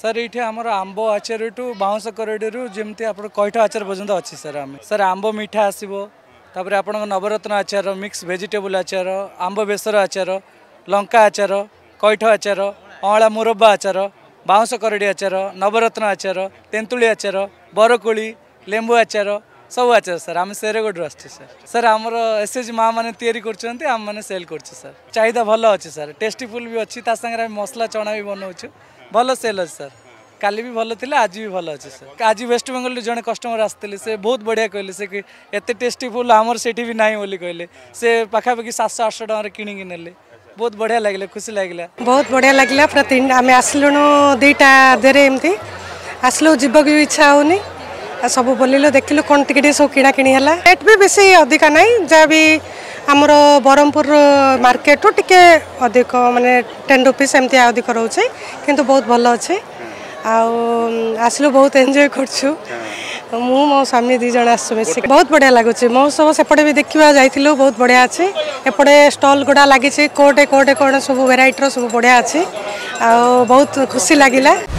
sir ଏଇଠି ଆମର ଆମ୍ବ ଆଚାରୀଠୁ ବାଉଁଶ କରେଡ଼ିରୁ ଯେମିତି ଆପଣ କୈଠ ଆଚାର ପର୍ଯ୍ୟନ୍ତ ଅଛି ସାର୍ ଆମେ ସାର୍ ଆମ୍ବ ମିଠା ଆସିବ ତାପରେ ଆପଣଙ୍କ ନବରତ୍ନ ଆଚାର ମିକ୍ସ ଭେଜିଟେବୁଲ ଆଚାର ଆମ୍ବ ବେସର ଆଚାର ଲଙ୍କା ଆଚାର କୈଠ ଆଚାର ଅଁଳା ମୁରବା ଆଚାର ବାଉଁଶ କରେଡ଼ି ଆଚାର ନବରତ୍ନ ଆଚାର ତେନ୍ତୁଳି ଆଚାର ବରକୋଳି ଲେମ୍ବୁ ଆଚାର ସବୁ ଆଚାର ସାର୍ ଆମେ ସେରେଗୋଡ଼ରୁ ଆସୁଛୁ ସାର୍ ସାର୍ ଆମର ଏସ୍ ଏଚ୍ ମା ମାନେ ତିଆରି କରୁଛନ୍ତି ଆମେମାନେ ସେଲ୍ କରୁଛୁ ସାର୍ ଚାହିଦା ଭଲ ଅଛି ସାର୍ ଟେଷ୍ଟିଫୁଲ୍ ବି ଅଛି ତା ସାଙ୍ଗରେ ଆମେ ମସଲା ଚଣା ବି ବନାଉଛୁ भल सेल अच्छे सर का भी भल थी आज भी भल अच्छे सर आज वेस्ट बेंगल जो कस्टमर आसते से बहुत बढ़िया कहले से एत टेस्ट फुल आम से नाई कहले से पखापाखि सात सौ आठश टकर किणिक बहुत बढ़िया लगे खुशी लगे बहुत बढ़िया लगे पूरा आम आसलुणु दुटा देरे एमती आसलु जी इच्छा हो सब बोल देख लु कौन टे सब किणाकिणी रेट भी बेस अधिका ना जहाँ भी ଆମର ବ୍ରହ୍ମପୁର ମାର୍କେଟରୁ ଟିକେ ଅଧିକ ମାନେ ଟେନ୍ ରୁପିସ୍ ଏମିତି ଅଧିକ ରହୁଛି କିନ୍ତୁ ବହୁତ ଭଲ ଅଛି ଆଉ ଆସିଲୁ ବହୁତ ଏନ୍ଜୟ କରୁଛୁ ମୁଁ ମୋ ସ୍ୱାମୀ ଦୁଇ ଜଣ ଆସିଛୁ ମିଶିକି ବହୁତ ବଢ଼ିଆ ଲାଗୁଛି ମହୋତ୍ସବ ସେପଟେ ବି ଦେଖିବା ଯାଇଥିଲୁ ବହୁତ ବଢ଼ିଆ ଅଛି ଏପଟେ ଷ୍ଟଲ୍ ଗୁଡ଼ା ଲାଗିଛି କୋଟେ କୋଟେ କ'ଣ ସବୁ ଭେରାଇଟିର ସବୁ ବଢ଼ିଆ ଅଛି ଆଉ ବହୁତ ଖୁସି ଲାଗିଲା